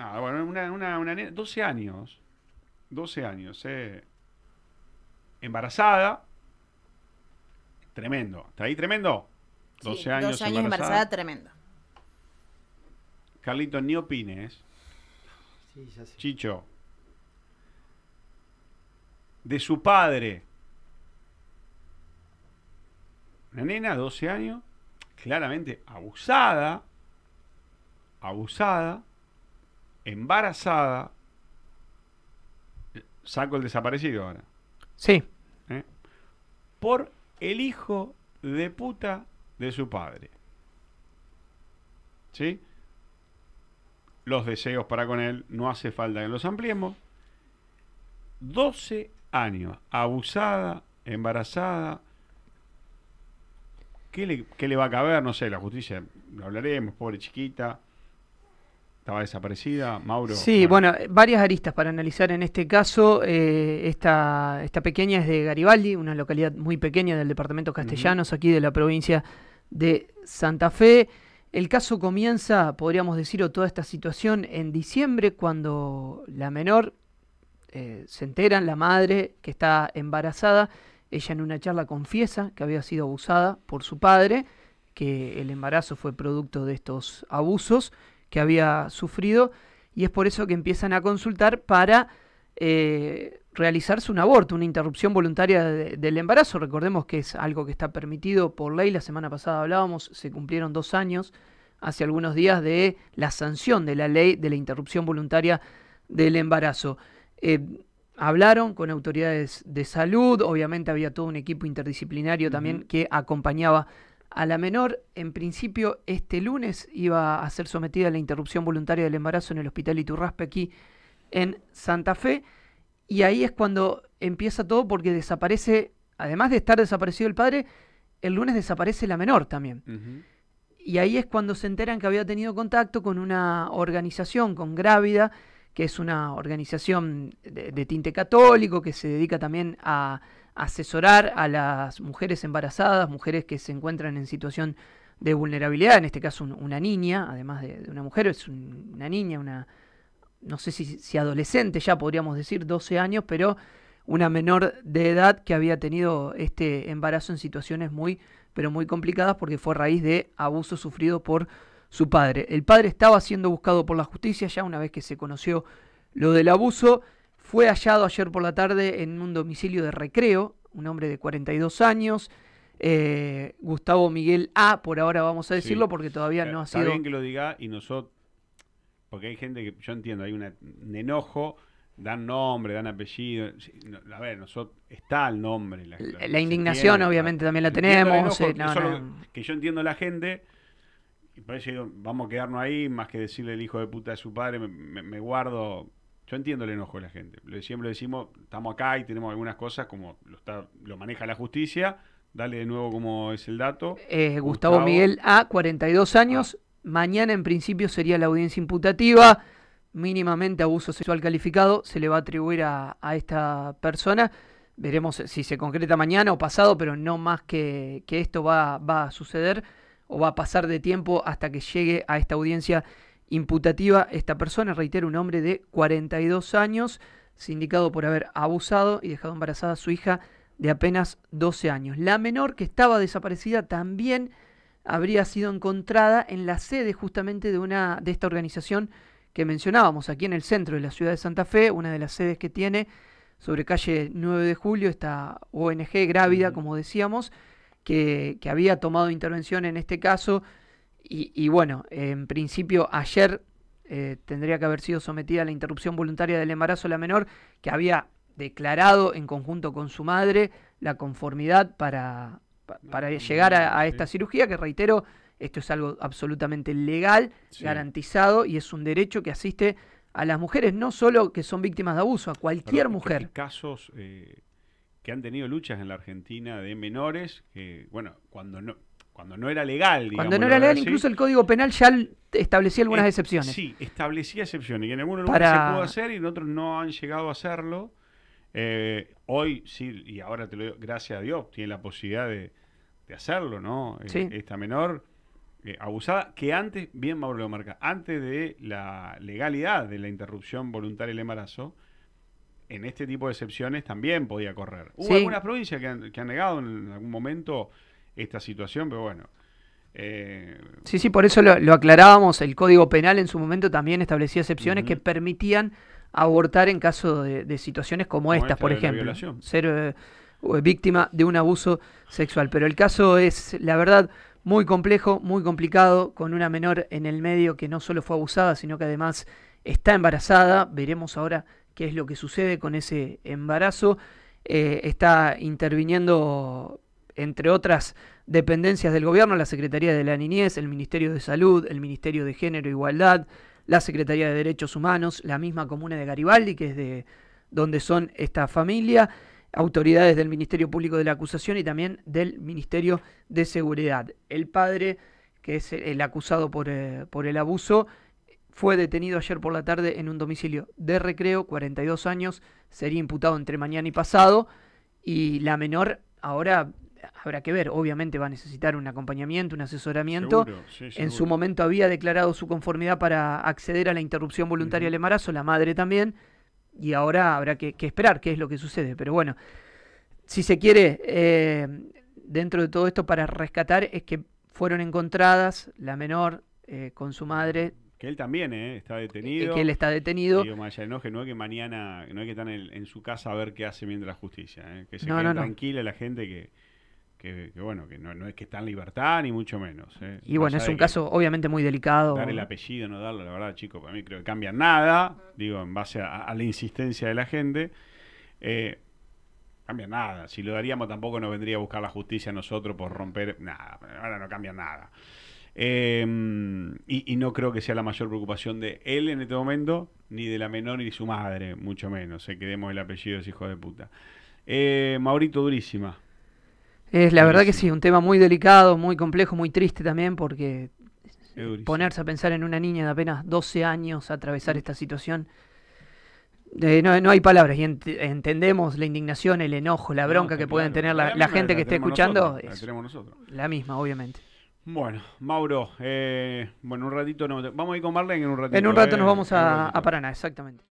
Ah, bueno, una, 12 años, 12 años, eh, embarazada, tremendo, ¿está ahí tremendo? 12 años, 12 años embarazada. tremendo. Carlito, ni opines. Chicho, de su padre. Una nena, 12 años, claramente abusada, abusada, embarazada, saco el desaparecido ahora. Sí. ¿Eh? Por el hijo de puta de su padre. ¿Sí? Los deseos para con él no hace falta que los ampliemos. 12 años, abusada, embarazada. ¿Qué qué le va a caber? No sé, la justicia, lo hablaremos, pobre chiquita estaba desaparecida, Mauro. Sí, bueno, varias aristas para analizar en este caso. Eh, esta, esta pequeña es de Garibaldi, una localidad muy pequeña del departamento Castellanos, aquí de la provincia de Santa Fe. El caso comienza, podríamos decir, o toda esta situación en diciembre, cuando la menor eh, se entera, la madre que está embarazada, ella en una charla confiesa que había sido abusada por su padre, que el embarazo fue producto de estos abusos que había sufrido y es por eso que empiezan a consultar para eh, realizarse un aborto, una interrupción voluntaria del embarazo. Recordemos que es algo que está permitido por ley, la semana pasada hablábamos, se cumplieron dos años hace algunos días de la sanción de la ley de la interrupción voluntaria del embarazo. Eh, hablaron con autoridades de salud, obviamente había todo un equipo interdisciplinario también que acompañaba a la menor, en principio, este lunes iba a ser sometida a la interrupción voluntaria del embarazo en el hospital Iturraspe aquí en Santa Fe. Y ahí es cuando empieza todo porque desaparece, además de estar desaparecido el padre, el lunes desaparece la menor también. Y ahí es cuando se enteran que había tenido contacto con una organización, con Grávida, que es una organización de tinte católico que se dedica también a asesorar a las mujeres embarazadas, mujeres que se encuentran en situación de vulnerabilidad, en este caso una niña, además de, una mujer, es una niña, una, no sé si, si, adolescente ya podríamos decir, 12 años, pero una menor de edad que había tenido este embarazo en situaciones muy, pero muy complicadas porque fue a raíz de abuso sufrido por su padre. El padre estaba siendo buscado por la justicia ya una vez que se conoció lo del abuso, fue hallado ayer por la tarde en un domicilio de recreo, un hombre de 42 años, eh, Gustavo Miguel A, por ahora vamos a decirlo porque todavía no ha Está sido... bien que lo diga y nosotros, porque hay gente que, yo entiendo, hay un enojo, dan nombre, dan apellido, a ver, nosotros, está el nombre. La, indignación obviamente también la tenemos. que yo entiendo la gente, y por vamos a quedarnos ahí, más que decirle el hijo de puta de su padre, me guardo yo entiendo el enojo de la gente. Siempre decimos, estamos acá y tenemos algunas cosas como lo, está, lo maneja la justicia. Dale de nuevo como es el dato. Gustavo, Miguel A, 42 años. Ah. Mañana en principio sería la audiencia imputativa. Mínimamente abuso sexual calificado se le va a atribuir a, esta persona. Veremos si se concreta mañana o pasado, pero no más que, esto va, va a suceder o va a pasar de tiempo hasta que llegue a esta audiencia imputativa esta persona, reitero, un hombre de 42 años, sindicado por haber abusado y dejado embarazada a su hija de apenas 12 años. La menor que estaba desaparecida también habría sido encontrada en la sede justamente de una de esta organización que mencionábamos aquí en el centro de la ciudad de Santa Fe, una de las sedes que tiene sobre calle 9 de Julio, esta ONG grávida, como decíamos, que había tomado intervención en este caso y, bueno, en principio ayer eh, tendría que haber sido sometida a la interrupción voluntaria del embarazo la menor, que había declarado en conjunto con su madre la conformidad para, para llegar a, esta cirugía, que reitero, esto es algo absolutamente legal, garantizado y es un derecho que asiste a las mujeres, no solo que son víctimas de abuso, a cualquier mujer. Hay casos eh, que han tenido luchas en la Argentina de menores que, bueno, cuando no, cuando no era legal. digamos. Cuando no era legal, incluso el Código Penal ya establecía algunas eh, excepciones. Sí, establecía excepciones y en algunos lugares se pudo hacer y en otros no han llegado a hacerlo. Eh, hoy sí, y ahora te lo digo, gracias a Dios, tiene la posibilidad de, hacerlo, ¿no? Eh, esta menor abusada, que antes, bien Mauro lo marca, antes de la legalidad de la interrupción voluntaria del embarazo, en este tipo de excepciones también podía correr. Hubo algunas provincias que han, que han negado en algún momento esta situación, pero bueno. Eh, sí, sí, por eso lo, aclarábamos, el Código Penal en su momento también establecía excepciones que permitían abortar en caso de, situaciones como, estas, esta, por ejemplo. Ser eh, eh, víctima de un abuso sexual. Pero el caso es, la verdad, muy complejo, muy complicado, con una menor en el medio que no solo fue abusada, sino que además está embarazada. Veremos ahora qué es lo que sucede con ese embarazo. está interviniendo entre otras dependencias del gobierno, la Secretaría de la Niñez, el Ministerio de Salud, el Ministerio de Género e Igualdad, la Secretaría de Derechos Humanos, la misma comuna de Garibaldi, que es de donde son esta familia, autoridades del Ministerio Público de la Acusación y también del Ministerio de Seguridad. El padre, que es el acusado por, eh, el abuso, fue detenido ayer por la tarde en un domicilio de recreo, 42 años, sería imputado entre mañana y pasado, y la menor ahora habrá que ver, obviamente va a necesitar un acompañamiento, un asesoramiento. En su momento había declarado su conformidad para acceder a la interrupción voluntaria del embarazo, la madre también, y ahora habrá que, esperar qué es lo que sucede. Pero bueno, si se quiere, eh, dentro de todo esto para rescatar es que fueron encontradas la menor eh, con su madre. Que él también eh, está detenido. Que él está detenido. no, hay que mañana, no hay que estar en, su casa a ver qué hace mientras la justicia. Que se quede tranquila la gente que, que, bueno, que no, es que está en libertad, ni mucho menos. ¿eh? Y bueno, es un caso obviamente muy delicado. Dar el apellido, no darlo, la verdad, chicos, para mí creo que cambia nada, digo, en base a, la insistencia de la gente. Eh, cambia nada. Si lo daríamos, tampoco nos vendría a buscar la justicia a nosotros por romper. Nada, ahora no cambia nada. Em, y, y, no creo que sea la mayor preocupación de él en este momento, ni de la menor ni de su madre, mucho menos. Se eh, quedemos el apellido de ese hijo de puta. Maurito, durísima. Es la verdad que sí, un tema muy delicado, muy complejo, muy triste también, porque ponerse a pensar en una niña de apenas 12 años, a atravesar esta situación, eh, no, hay palabras y entendemos la indignación, el enojo, la bronca que pueden tener la, gente que esté escuchando. es la, misma, obviamente. Bueno, Mauro, eh, bueno, un ratito vamos a ir con Marlene en un ratito. En un rato eh, nos vamos a Paraná, exactamente.